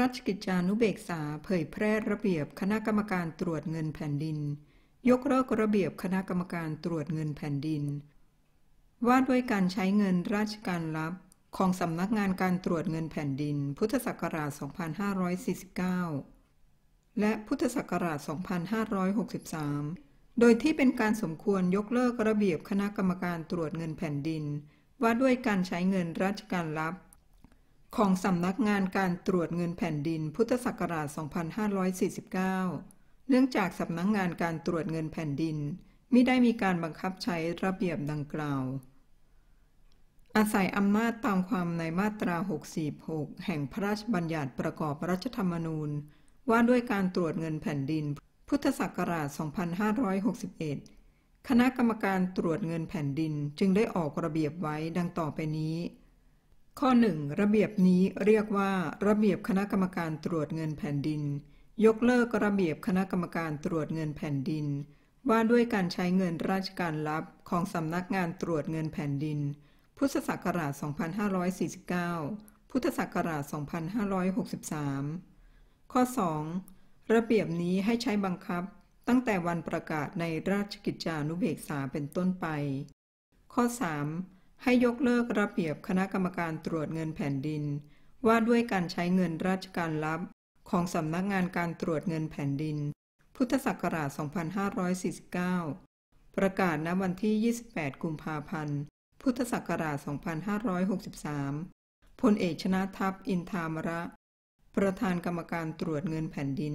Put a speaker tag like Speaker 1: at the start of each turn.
Speaker 1: รัชกิจจานุเบกษาเผยแพร่ระเบียบคณะกรรมการตรวจเงินแผ่นดิน ยกเลิกระเบียบคณะกรรมการตรวจเงินแผ่นดิน ว่าด้วยการใช้เงินราชการรับ ของสำนักงานการตรวจเงินแผ่นดิน พุทธศักราช 2549 และพุทธศักราช 2563 โดยที่เป็นการสมควรยกเลิกระเบียบคณะกรรมการตรวจเงินแผ่นดิน ว่าด้วยการใช้เงินราชการรับของสำนักงานการตรวจเงินแผ่นดินพุทธศักราช 2549 เนื่องจากสำนักงานการตรวจเงินแผ่นดินมิได้มีการบังคับใช้ระเบียบดังกล่าว อาศัยอำนาจตามความในมาตรา 646 แห่งพระราชบัญญัติประกอบรัฐธรรมนูญ ว่าด้วยการตรวจเงินแผ่นดินพุทธศักราช 2561 คณะกรรมการตรวจเงินแผ่นดินจึงได้ออกระเบียบไว้ดังต่อไปนี้ข้อ 1. ระเบียบนี้เรียกว่า ระเบียบคณะกรรมการตรวจเงินแผ่นดิน ยกเลิกระเบียบคณะกรรมการตรวจเงินแผ่นดิน ว่าด้วยการใช้เงินราชการลับของสำนักงานตรวจเงินแผ่นดินพุทธศักราช 2549 พุทธศักราช 2563 ข้อ 2. ระเบียบนี้ให้ใช้บังคับตั้งแต่วันประกาศในราชกิจจานุเบกษาเป็นต้นไป ข้อ 3ให้ยกเลิกระเบียบคณะกรรมการตรวจเงินแผ่นดิน ว่าด้วยการใช้เงินราชการลับของสำนักงานการตรวจเงินแผ่นดิน พุทธศักราช 2549 ประกาศณวันที่ 28 กุมภาพันธ์ พุทธศักราช 2563 พลเอกชนะทัพอินทามระ ประธานกรรมการตรวจเงินแผ่นดิน